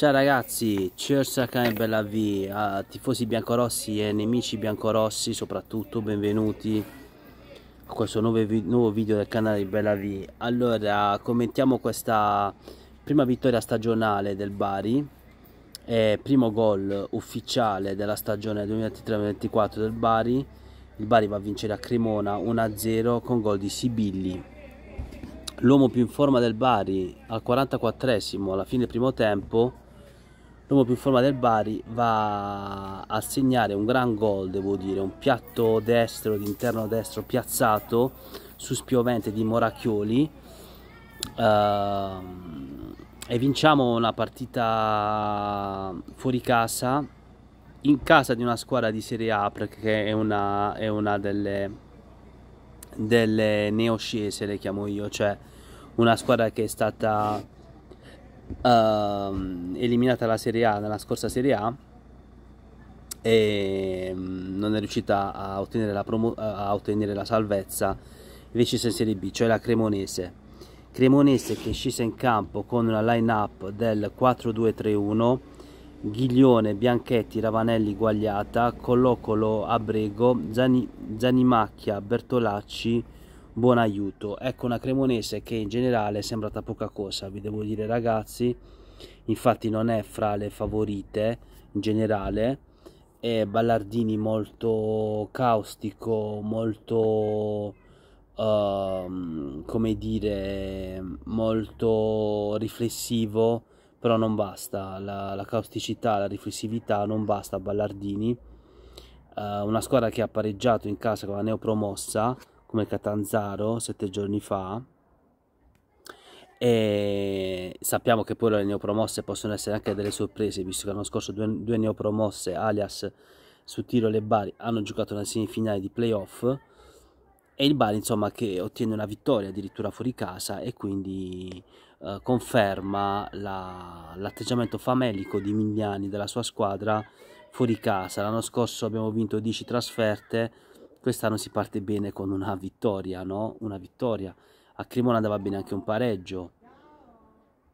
Ciao ragazzi, cheers a Cane Bella V, a tifosi biancorossi e nemici biancorossi soprattutto, benvenuti a questo nuovo, nuovo video del canale Bella V. Allora, commentiamo questa prima vittoria stagionale del Bari, e primo gol ufficiale della stagione 2023-2024 del Bari. Il Bari va a vincere a Cremona 1-0 con gol di Sibilli. L'uomo più in forma del Bari al 44esimo alla fine del primo tempo l'uomo più in forma del Bari va a segnare un gran gol, devo dire, un piatto destro, d'interno destro piazzato su spiovente di Moracchioli. Uh, e vinciamo una partita fuori casa, in casa di una squadra di Serie A, perché è una, è una delle, delle neoscese, le chiamo io, cioè una squadra che è stata uh, eliminata la Serie A nella scorsa Serie A e mm, non è riuscita a ottenere, la, a ottenere la salvezza invece in Serie B, cioè la Cremonese. Cremonese che è scesa in campo con una line-up del 4-2-3-1, Ghiglione, Bianchetti, Ravanelli, Guagliata, Collocolo, Abrego, Zani, Zanimacchia, Bertolacci, buon aiuto ecco una cremonese che in generale è sembrata poca cosa vi devo dire ragazzi infatti non è fra le favorite in generale è Ballardini molto caustico molto uh, come dire molto riflessivo però non basta la, la causticità la riflessività non basta Ballardini uh, una squadra che ha pareggiato in casa con la neopromossa come Catanzaro sette giorni fa e sappiamo che poi le neopromosse possono essere anche delle sorprese visto che l'anno scorso due, due neopromosse alias su tiro le Bari hanno giocato una semifinale di playoff e il Bari insomma che ottiene una vittoria addirittura fuori casa e quindi eh, conferma la, l'atteggiamento famelico di Mignani della sua squadra fuori casa l'anno scorso abbiamo vinto 10 trasferte quest'anno si parte bene con una vittoria, no? Una vittoria. A Cremona andava bene anche un pareggio.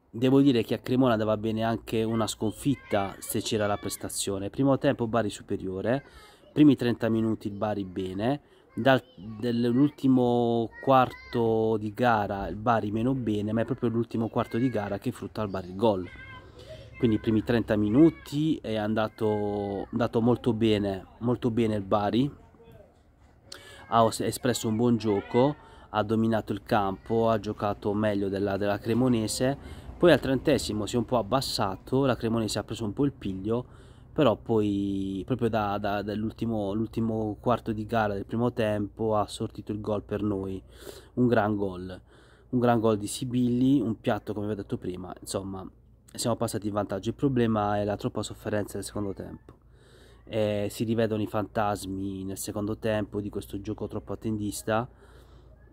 Devo dire che a Cremona andava bene anche una sconfitta se c'era la prestazione. Primo tempo Bari superiore, primi 30 minuti il Bari bene, dall'ultimo quarto di gara il Bari meno bene, ma è proprio l'ultimo quarto di gara che frutta al Bari il gol. Quindi i primi 30 minuti è andato, andato molto bene, molto bene il Bari, ha espresso un buon gioco, ha dominato il campo, ha giocato meglio della, della Cremonese, poi al trentesimo si è un po' abbassato, la Cremonese ha preso un po' il piglio, però poi proprio da, da, dall'ultimo quarto di gara del primo tempo ha sortito il gol per noi, un gran gol, un gran gol di Sibilli, un piatto come vi ho detto prima, insomma siamo passati in vantaggio, il problema è la troppa sofferenza del secondo tempo eh, si rivedono i fantasmi nel secondo tempo di questo gioco troppo attendista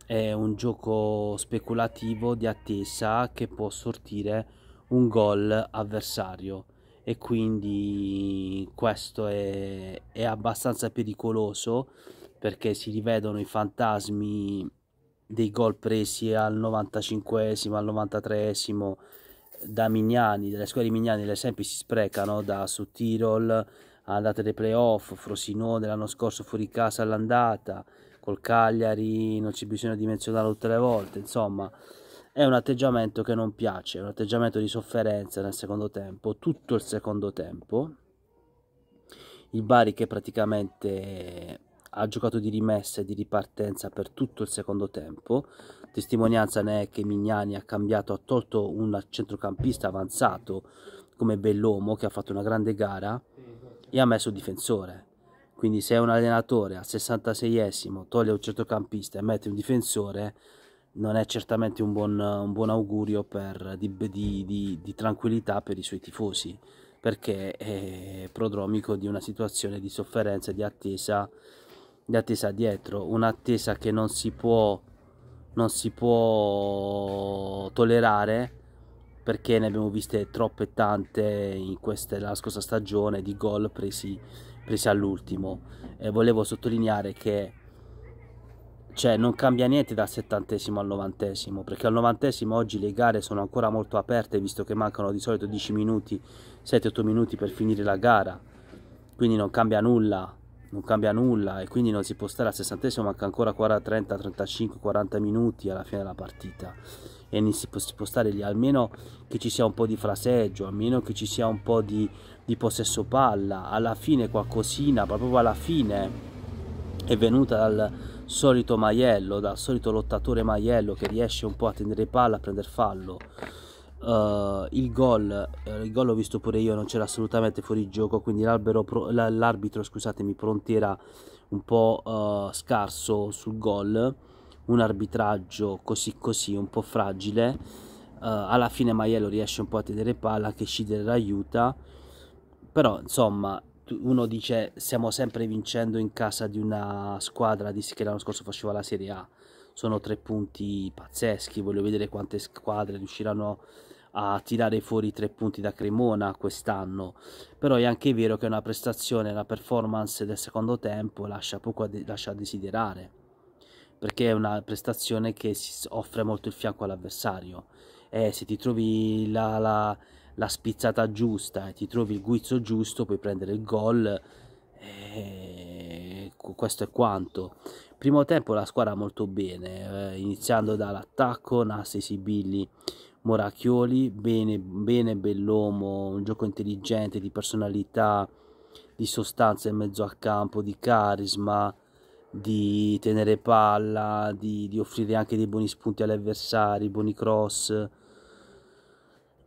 è un gioco speculativo di attesa che può sortire un gol avversario e quindi questo è, è abbastanza pericoloso perché si rivedono i fantasmi dei gol presi al 95 al 93 da Mignani, dalle squadre di Mignani, ad esempio si sprecano da su Tirol, alla data dei playoff, Frosinone dell'anno scorso fuori casa all'andata, col Cagliari non c'è bisogno di menzionarlo tutte le volte, insomma è un atteggiamento che non piace, è un atteggiamento di sofferenza nel secondo tempo, tutto il secondo tempo, il Bari che praticamente ha giocato di rimessa e di ripartenza per tutto il secondo tempo. Testimonianza ne è che Mignani ha cambiato, ha tolto un centrocampista avanzato come Bellomo che ha fatto una grande gara e ha messo il difensore. Quindi se un allenatore al 66esimo toglie un centrocampista e mette un difensore, non è certamente un buon, un buon augurio per, di, di, di, di, tranquillità per i suoi tifosi, perché è prodromico di una situazione di sofferenza, di attesa, di attesa dietro, un'attesa che non si può, non si può tollerare perché ne abbiamo viste troppe tante in questa la scorsa stagione di gol presi, presi all'ultimo e volevo sottolineare che cioè, non cambia niente dal settantesimo al novantesimo perché al novantesimo oggi le gare sono ancora molto aperte visto che mancano di solito 10 minuti 7-8 minuti per finire la gara quindi non cambia nulla non cambia nulla e quindi non si può stare al sessantesimo manca ancora 40, 30, 35, 40 minuti alla fine della partita e ne si può, si può, stare lì, almeno che ci sia un po' di fraseggio, almeno che ci sia un po' di, di possesso palla, alla fine qualcosina, proprio alla fine è venuta dal solito maiello, dal solito lottatore maiello che riesce un po' a tenere palla, a prendere fallo. Uh, il gol uh, l'ho visto pure io non c'era assolutamente fuori gioco quindi pro, l'arbitro scusatemi, era un po' uh, scarso sul gol un arbitraggio così così un po' fragile uh, alla fine Maiello riesce un po' a tenere palla che Schieder aiuta però insomma uno dice stiamo sempre vincendo in casa di una squadra disse che l'anno scorso faceva la Serie A sono tre punti pazzeschi voglio vedere quante squadre riusciranno a tirare fuori tre punti da Cremona quest'anno però è anche vero che una prestazione una performance del secondo tempo lascia poco a de lascia a desiderare perché è una prestazione che offre molto il fianco all'avversario. E se ti trovi la, la, la spizzata giusta e ti trovi il guizzo giusto, puoi prendere il gol. E eh, questo è quanto. Primo tempo la squadra molto bene, eh, iniziando dall'attacco, Nassi Sibilli. Moracchioli, bene, bene Bellomo, un gioco intelligente di personalità, di sostanza in mezzo al campo, di carisma, di tenere palla, di, di, offrire anche dei buoni spunti agli avversari, buoni cross.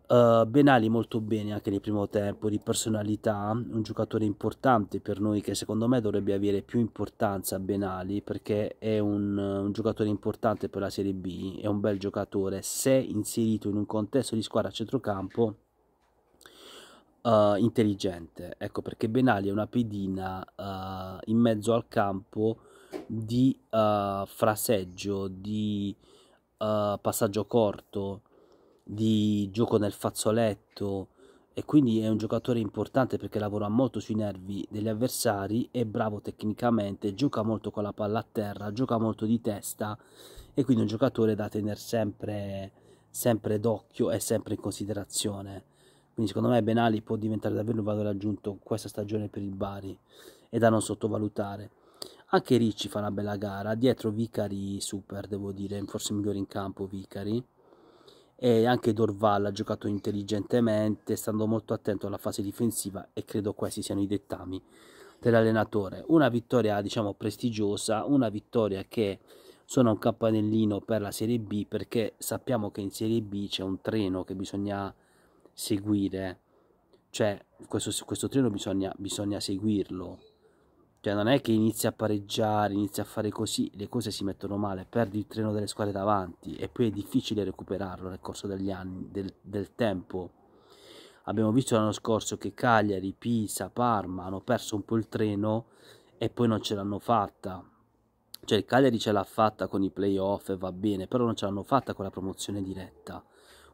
Uh, Benali molto bene anche nel primo tempo, di personalità, un giocatore importante per noi che secondo me dovrebbe avere più importanza Benali perché è un, un giocatore importante per la Serie B, è un bel giocatore, se inserito in un contesto di squadra a centrocampo uh, intelligente, ecco perché Benali è una pedina uh, in mezzo al campo di uh, fraseggio, di uh, passaggio corto, di gioco nel fazzoletto e quindi è un giocatore importante perché lavora molto sui nervi degli avversari, è bravo tecnicamente, gioca molto con la palla a terra, gioca molto di testa e quindi è un giocatore da tenere sempre, sempre d'occhio e sempre in considerazione. Quindi secondo me Benali può diventare davvero un valore aggiunto questa stagione per il Bari e da non sottovalutare. Anche Ricci fa una bella gara, dietro Vicari super, devo dire, forse migliore in campo Vicari. E anche Dorval ha giocato intelligentemente, stando molto attento alla fase difensiva e credo questi siano i dettami dell'allenatore. Una vittoria, diciamo, prestigiosa, una vittoria che suona un campanellino per la Serie B perché sappiamo che in Serie B c'è un treno che bisogna seguire, cioè questo, questo treno bisogna, bisogna seguirlo cioè non è che inizia a pareggiare, inizia a fare così, le cose si mettono male, perdi il treno delle squadre davanti e poi è difficile recuperarlo nel corso degli anni, del, del tempo. Abbiamo visto l'anno scorso che Cagliari, Pisa, Parma hanno perso un po' il treno e poi non ce l'hanno fatta. Cioè il Cagliari ce l'ha fatta con i playoff e va bene, però non ce l'hanno fatta con la promozione diretta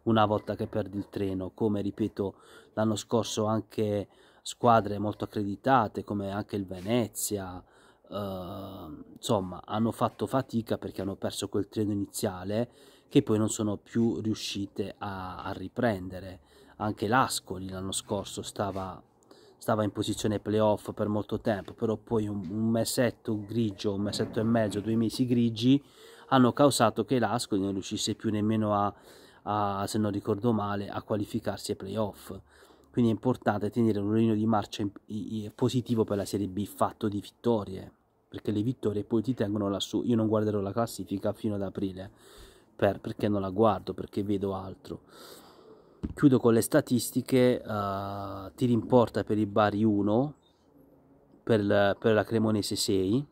una volta che perdi il treno, come ripeto l'anno scorso anche squadre molto accreditate come anche il Venezia, Uh, insomma hanno fatto fatica perché hanno perso quel treno iniziale che poi non sono più riuscite a, a riprendere anche l'Ascoli l'anno scorso stava, stava, in posizione playoff per molto tempo però poi un, un, mesetto grigio un mesetto e mezzo due mesi grigi hanno causato che l'Ascoli non riuscisse più nemmeno a, a se non ricordo male a qualificarsi ai playoff quindi è importante tenere un rollino di marcia positivo per la Serie B fatto di vittorie perché le vittorie poi ti tengono lassù io non guarderò la classifica fino ad aprile per, perché non la guardo perché vedo altro chiudo con le statistiche uh, tiri in porta per il Bari 1 per, per la Cremonese 6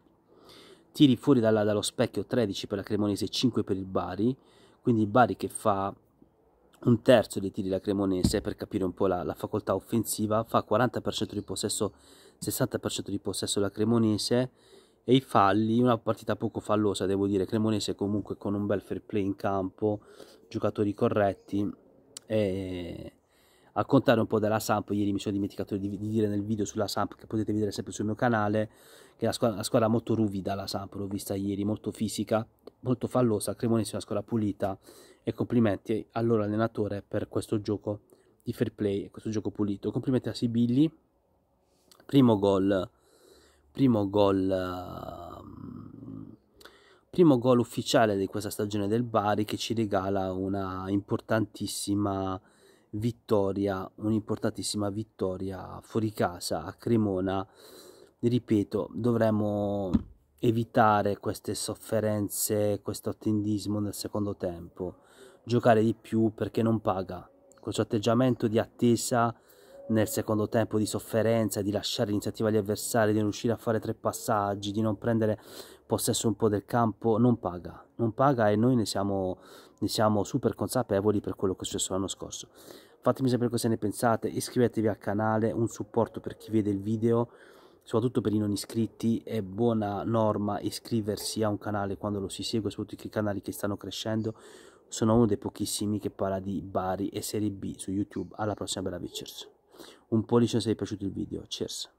tiri fuori dalla, dallo specchio 13 per la Cremonese 5 per il Bari quindi il Bari che fa un terzo dei tiri la Cremonese, per capire un po' la, la facoltà offensiva, fa 40% di possesso, 60% di possesso la Cremonese e i falli, una partita poco fallosa devo dire, Cremonese comunque con un bel fair play in campo, giocatori corretti e a contare un po' della Samp, ieri mi sono dimenticato di, di, dire nel video sulla Samp che potete vedere sempre sul mio canale, che è una squadra, una squadra molto ruvida la Samp, l'ho vista ieri, molto fisica, molto fallosa, Cremonese è una squadra pulita e complimenti al loro allenatore per questo gioco di fair play questo gioco pulito. Complimenti a Sibilli, primo gol, primo gol... Ehm, primo gol ufficiale di questa stagione del Bari che ci regala una importantissima vittoria, un'importantissima vittoria fuori casa a Cremona. Ripeto, dovremmo evitare queste sofferenze, questo attendismo nel secondo tempo, giocare di più perché non paga. Questo atteggiamento di attesa nel secondo tempo di sofferenza, di lasciare l'iniziativa agli avversari, di non riuscire a fare tre passaggi, di non prendere possesso un po' del campo non paga, non paga e noi ne siamo, ne siamo super consapevoli per quello che è successo l'anno scorso. Fatemi sapere cosa ne pensate, iscrivetevi al canale, un supporto per chi vede il video, soprattutto per i non iscritti, è buona norma iscriversi a un canale quando lo si segue, soprattutto i canali che stanno crescendo, sono uno dei pochissimi che parla di Bari e Serie B su YouTube, alla prossima bella Viccers. Un pollice se vi è piaciuto il video, cheers!